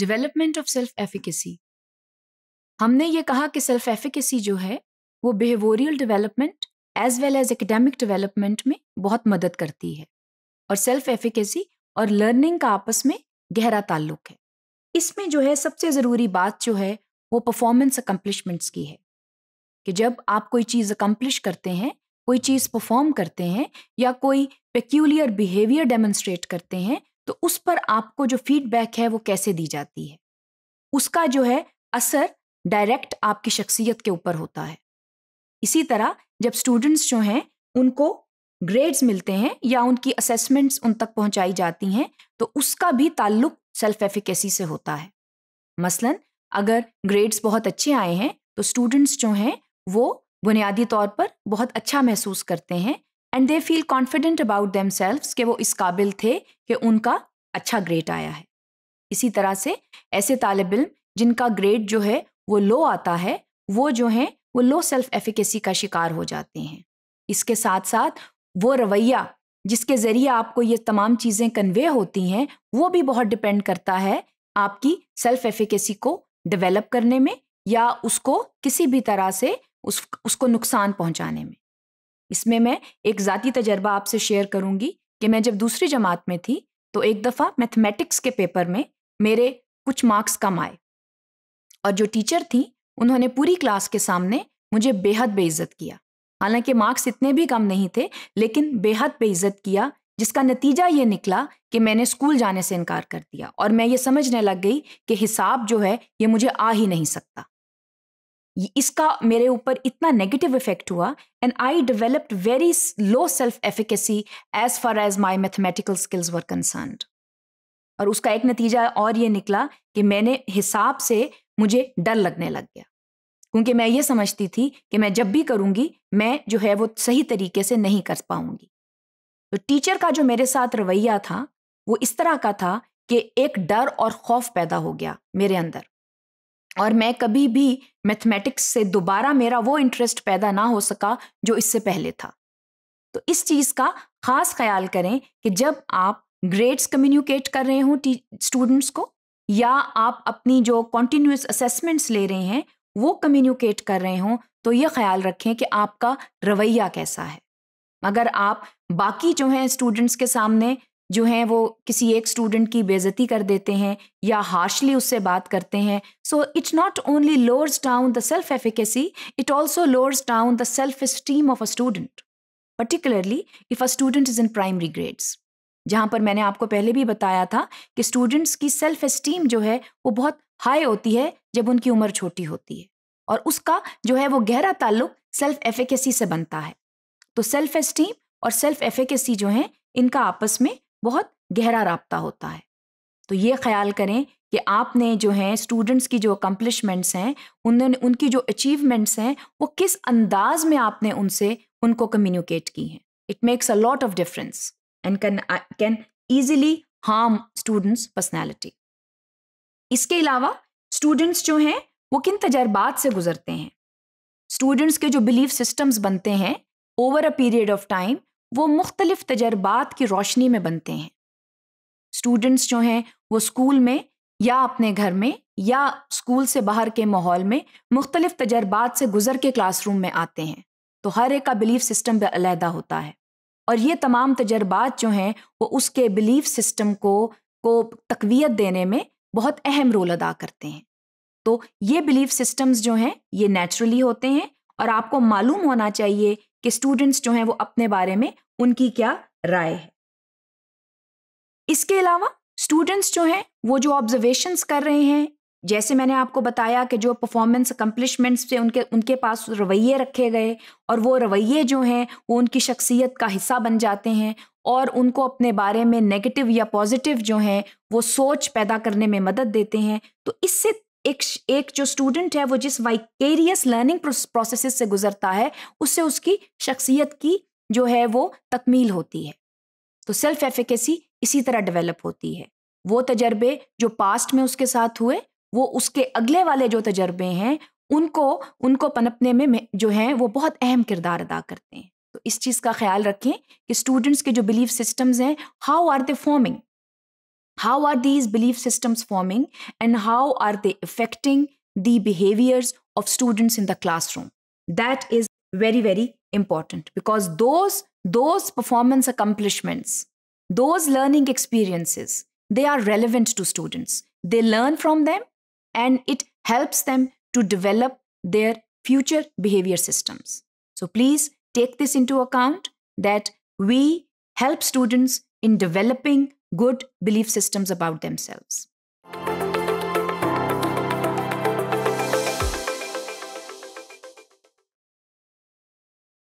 Development of self efficacy हमने ये कहा कि सेल्फ एफिकेसी जो है वो behavioural development as well as academic development में बहुत मदद करती है और सेल्फ एफिकेसी और लर्निंग का आपस में गहरा ताल्लुक है इसमें जो है सबसे ज़रूरी बात जो है वो परफॉर्मेंस अकम्पलिशमेंट्स की है कि जब आप कोई चीज़ अकम्पलिश करते हैं कोई चीज़ परफॉर्म करते हैं या कोई पेक्यूलियर बिहेवियर डेमोन्स्ट्रेट करते हैं तो उस पर आपको जो फीडबैक है वो कैसे दी जाती है उसका जो है असर डायरेक्ट आपकी शख्सियत के ऊपर होता है इसी तरह जब स्टूडेंट्स जो हैं उनको ग्रेड्स मिलते हैं या उनकी असेसमेंट्स उन तक पहुंचाई जाती हैं तो उसका भी ताल्लुक सेल्फ एफिकेसी से होता है मसलन अगर ग्रेड्स बहुत अच्छे आए हैं तो स्टूडेंट्स जो हैं वो बुनियादी तौर पर बहुत अच्छा महसूस करते हैं and they feel confident about themselves कि वो इस काबिल थे कि उनका अच्छा ग्रेड आया है इसी तरह से ऐसे तालब इम जिनका ग्रेड जो है वो लो आता है वो जो हैं वो लो सेल्फ एफिकेसी का शिकार हो जाते हैं इसके साथ साथ वो रवैया जिसके ज़रिए आपको ये तमाम चीज़ें कन्वे होती हैं वो भी बहुत डिपेंड करता है आपकी सेल्फ एफिकेसी को डेवलप करने में या उसको किसी भी तरह से उस उसको नुकसान पहुंचाने में इसमें मैं एक ज़ाती तजर्बा आपसे शेयर करूँगी कि मैं जब दूसरी जमात में थी तो एक दफ़ा मैथमेटिक्स के पेपर में मेरे कुछ मार्क्स कम आए और जो टीचर थी उन्होंने पूरी क्लास के सामने मुझे बेहद बेइज्जत किया हालांकि मार्क्स इतने भी कम नहीं थे लेकिन बेहद बेइज्जत किया जिसका नतीजा ये निकला कि मैंने स्कूल जाने से इनकार कर दिया और मैं ये समझने लग गई कि हिसाब जो है ये मुझे आ ही नहीं सकता इसका मेरे ऊपर इतना नेगेटिव इफेक्ट हुआ and I developed very low self efficacy as far as my mathematical skills were concern और उसका एक नतीजा और ये निकला कि मैंने हिसाब से मुझे डर लगने लग गया क्योंकि मैं ये समझती थी कि मैं जब भी करूँगी मैं जो है वो सही तरीके से नहीं कर पाऊँगी तो टीचर का जो मेरे साथ रवैया था वो इस तरह का था कि एक डर और खौफ पैदा हो गया मेरे अंदर और मैं कभी भी मैथमेटिक्स से दोबारा मेरा वो इंटरेस्ट पैदा ना हो सका जो इससे पहले था तो इस चीज़ का खास ख्याल करें कि जब आप ग्रेड्स कम्युनिकेट कर रहे हों स्टूडेंट्स को या आप अपनी जो कॉन्टीन्यूस असेसमेंट्स ले रहे हैं वो कम्युनिकेट कर रहे हों तो ये ख्याल रखें कि आपका रवैया कैसा है अगर आप बाकी जो हैं स्टूडेंट्स के सामने जो हैं वो किसी एक स्टूडेंट की बेजती कर देते हैं या हार्शली उससे बात करते हैं so it's not only lowers down the self efficacy it also lowers down the self esteem of a student particularly if a student is in primary grades जहाँ पर मैंने आपको पहले भी बताया था कि स्टूडेंट्स की सेल्फ इस्टीम जो है वो बहुत हाई होती है जब उनकी उम्र छोटी होती है और उसका जो है वो गहरा ताल्लुक सेल्फ एफिकेसी से बनता है तो सेल्फ इस्टीम और सेल्फ एफिकेसी जो है इनका आपस में बहुत गहरा रबता होता है तो ये ख्याल करें कि आपने जो है स्टूडेंट्स की जो अकम्पलिशमेंट्स हैं उन्होंने उनकी जो अचीवमेंट्स हैं वो किस अंदाज में आपने उनसे उनको कम्युनिकेट की हैं it makes a lot of difference and can can easily harm students personality इसके अलावा स्टूडेंट्स जो हैं वो किन तजर्बात से गुजरते हैं स्टूडेंट्स के जो बिलीफ सिस्टम्स बनते हैं over a period of time वो मुख्तलिफ़ तजर्बात की रोशनी में बनते हैं स्टूडेंट्स जो हैं वो स्कूल में या अपने घर में या स्कूल से बाहर के माहौल में मुख्तलिफ तजर्बात से गुजर के क्लासरूम में आते हैं तो हर एक का बिलीफ सिस्टम भी अलहदा होता है और ये तमाम तजर्बात जो हैं वो उसके बिलीफ सिस्टम को को तकवीत देने में बहुत अहम रोल अदा करते हैं तो ये बिलीफ सिस्टम्स जो हैं ये नेचुरली होते हैं और आपको मालूम होना चाहिए कि स्टूडेंट्स जो हैं वो अपने बारे में उनकी क्या राय है इसके अलावा स्टूडेंट्स जो हैं वो जो ऑब्जर्वेशंस कर रहे हैं जैसे मैंने आपको बताया कि जो परफॉर्मेंस अकम्पलिशमेंट्स से उनके उनके पास रवैये रखे गए और वो रवैये जो हैं वो उनकी शख्सियत का हिस्सा बन जाते हैं और उनको अपने बारे में नेगेटिव या पॉजिटिव जो हैं वो सोच पैदा करने में मदद देते हैं तो इससे एक एक जो स्टूडेंट है वो जिस वाइकेरियस लर्निंग प्रोसेस से गुजरता है उससे उसकी शख्सियत की जो है वो तकमील होती है तो सेल्फ एफिकेसी इसी तरह डेवलप होती है वो तजर्बे जो पास्ट में उसके साथ हुए वो उसके अगले वाले जो तजर्बे हैं उनको उनको पनपने में जो हैं वो बहुत अहम किरदार अदा करते हैं तो इस चीज़ का ख्याल रखें कि स्टूडेंट्स के जो बिलीफ सिस्टम्स हैं how are they forming how are these belief systems forming and how are they affecting the behaviors of students in the classroom that is very very important because those those performance accomplishments those learning experiences they are relevant to students they learn from them and it helps them to develop their future behavior systems so please take this into account that we help students in developing good belief systems about themselves.